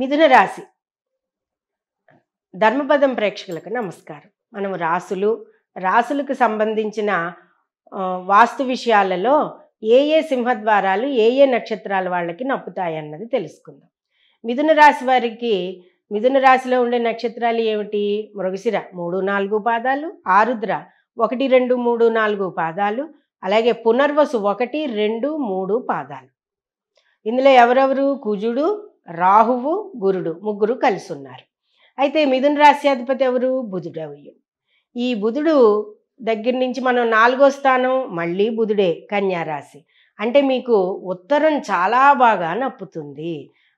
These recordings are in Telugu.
మిథున రాశి ధర్మపదం ప్రేక్షకులకు నమస్కారం మనం రాసులు రాసులకు సంబంధించిన వాస్తు విషయాలలో ఏ ఏ సింహద్వారాలు ఏ ఏ నక్షత్రాలు వాళ్ళకి నప్పుతాయి అన్నది తెలుసుకుందాం మిథున రాశి వారికి మిథున రాశిలో ఉండే నక్షత్రాలు ఏమిటి మృగశిర మూడు నాలుగు పాదాలు ఆరుద్ర ఒకటి రెండు మూడు నాలుగు పాదాలు అలాగే పునర్వసు ఒకటి రెండు మూడు పాదాలు ఇందులో ఎవరెవరు కుజుడు రాహువు గురుడు ముగ్గురు కలిసి ఉన్నారు అయితే మిథున రాశి అధిపతి ఎవరు బుధుడవుడు ఈ బుధుడు దగ్గర నుంచి మనం నాలుగో స్థానం మళ్ళీ బుధుడే కన్యారాశి అంటే మీకు ఉత్తరం చాలా బాగా నప్పుతుంది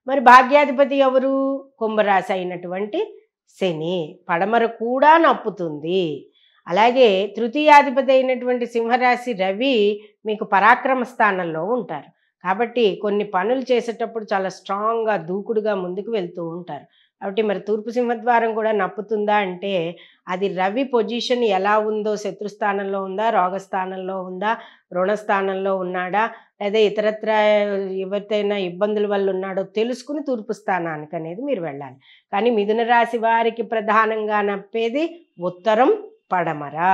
మరి భాగ్యాధిపతి ఎవరు కుంభరాశి అయినటువంటి శని పడమర కూడా నప్పుతుంది అలాగే తృతీయాధిపతి అయినటువంటి సింహరాశి రవి మీకు పరాక్రమ స్థానంలో ఉంటారు కాబట్టి కొన్ని పనులు చేసేటప్పుడు చాలా స్ట్రాంగ్గా దూకుడుగా ముందుకు వెళ్తూ ఉంటారు కాబట్టి మరి తూర్పు సింహద్వారం కూడా నప్పుతుందా అంటే అది రవి పొజిషన్ ఎలా ఉందో శత్రుస్థానంలో ఉందా రోగస్థానంలో ఉందా రుణస్థానంలో ఉన్నాడా లేదా ఇతరత్ర ఎవరితైనా ఇబ్బందుల వల్ల ఉన్నాడో తెలుసుకుని తూర్పు స్థానానికి అనేది మీరు వెళ్ళాలి కానీ మిథున రాశి వారికి ప్రధానంగా నప్పేది ఉత్తరం పడమరా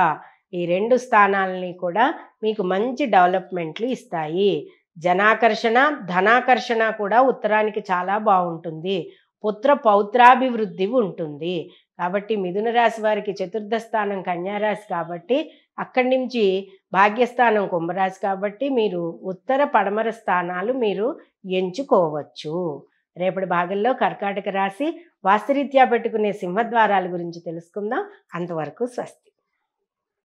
ఈ రెండు స్థానాలని కూడా మీకు మంచి డెవలప్మెంట్లు ఇస్తాయి జనాకర్షణ ధనాకర్షణ కూడా ఉత్తరానికి చాలా బాగుంటుంది పుత్ర పౌత్రాభివృద్ధి ఉంటుంది కాబట్టి మిథున రాశి వారికి చతుర్థ స్థానం కన్యారాశి కాబట్టి అక్కడి నుంచి భాగ్యస్థానం కుంభరాశి కాబట్టి మీరు ఉత్తర పడమర స్థానాలు మీరు ఎంచుకోవచ్చు రేపటి భాగంలో కర్కాటక రాశి వాస్తురీత్యా పెట్టుకునే సింహద్వారాల గురించి తెలుసుకుందాం అంతవరకు స్వస్తి